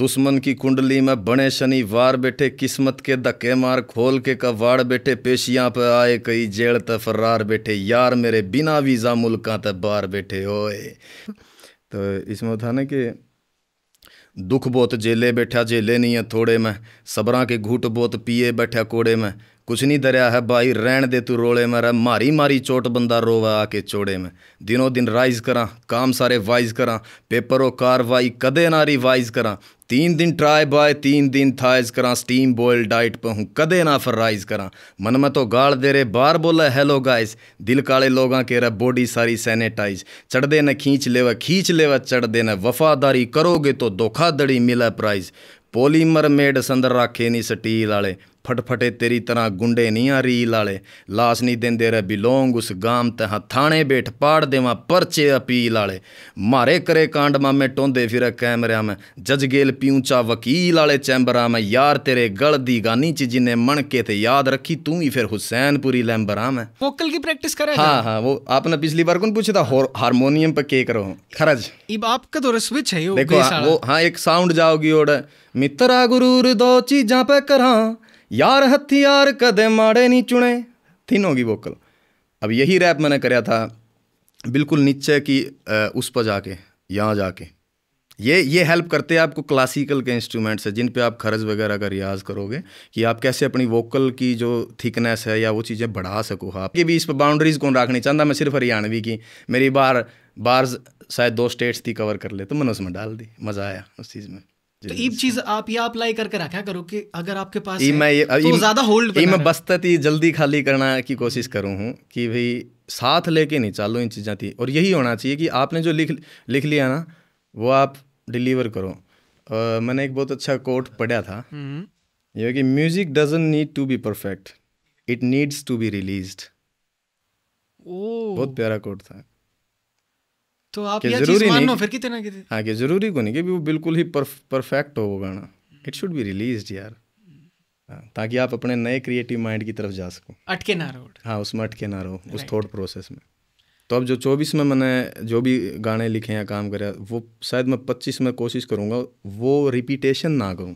दुश्मन की कुंडली में बने शनिवार बैठे किस्मत के धक्के मार खोल के कवाड़ बैठे पेशियां पे आए कई जेल ते फरार बैठे यार मेरे बिना वीज़ा मुल्क ते बार बैठे ओए तो इसमें था ना कि दुख बहुत जेले बैठा जेले नहीं है थोड़े में सबरा के घूट बहुत पिए बैठा कोड़े में कुछ नहीं दरिया है भाई रहन दे तू रोले में रह मारी मारी चोट बंदा रोवा आके चोड़े में दिनों दिन राइज करा काम सारे वाइज करा पेपरों कार्रवाई कदे ना रिवाइज करा तीन दिन ट्राई बाय तीन दिन थाइज करा स्टीम बॉयल डाइट पे हूँ कदे ना फर्राइज करा मन में तो गाल दे रे बार बोला हेलो गाइस दिल काले लोग के रे बॉडी सारी सैनिटाइज चढ़ दे न खींच ले खींच ले चढ़ दे न वफादारी करोगे तो धोखाधड़ी मिला प्राइज पोलीमर मेड संदर राखे नहीं सटील वाले फटफटे तेरी तरह गुंडे नहीं आ रील आले लाश नहीं देंदे रे बिलोंग उस गाम तहा थाने बेठ पाड़ देवा परचे अपील आले मारे करे कांड मामे टोंदे फिर कैमरा में जज गेल पीऊचा वकील आले चैम्बरा में यार तेरे गल दी गानी ची जिन्हें मन के थे याद रखी तू ही फिर हुसैनपुरी लैम्बरा में वोकल की प्रैक्टिस करे हाँ हाँ वो आपने पिछली बार कौन पूछा था हारमोनियम पे के करो खरज इब आपका तो स्विच है हाँ, वो हाँ एक साउंड जाओगी और मित्र गुरूर दो चीजा पे करा यार हथियार कदे माड़े नहीं चुने थिन होगी वोकल अब यही रैप मैंने कराया था बिल्कुल नीचे की उस पर जाके यहाँ जाके ये ये हेल्प करते हैं आपको क्लासिकल के इंस्ट्रूमेंट्स हैं जिन पे आप खर्च वगैरह का रियाज करोगे कि आप कैसे अपनी वोकल की जो थिकनेस है या वो चीज़ें बढ़ा सको हाँ, आप ये भी इस पर बाउंड्रीज कौन रखनी चाहता मैं सिर्फ हरियाणवी की मेरी बार बार शायद दो स्टेट्स थी कवर कर ले तो मैंने उसमें डाल दी मज़ा आया उस चीज़ में तो एक चीज आप ये अप्लाई करके रखा करो कि अगर आपके पास मैं ये, तो ज्यादा होल्ड ये मैं बस्ती जल्दी खाली करना की कोशिश करूँ हूँ कि भाई साथ लेके नहीं चालो इन चीज़ें थी और यही होना चाहिए कि आपने जो लिख लिख लिया ना वो आप डिलीवर करो uh, मैंने एक बहुत अच्छा कोट पढ़ा था हम्म। ये कि music doesn't need to be perfect it needs to be release बहुत प्यारा कोट था तो आप ये चीज मानो फिर कितने कितने हाँ कि जरूरी को नहीं कि वो बिल्कुल ही परफेक्ट हो वो गाना इट शुड बी रिलीज यार हाँ, ताकि आप अपने नए क्रिएटिव माइंड की तरफ जा सको अटके ना रहो हाँ उसमें अटके ना रहो उस थॉट प्रोसेस में तो अब जो चौबीस में मैंने जो भी गाने लिखे या काम करे वो शायद मैं पच्चीस में कोशिश करूँगा वो रिपीटेशन ना करूँ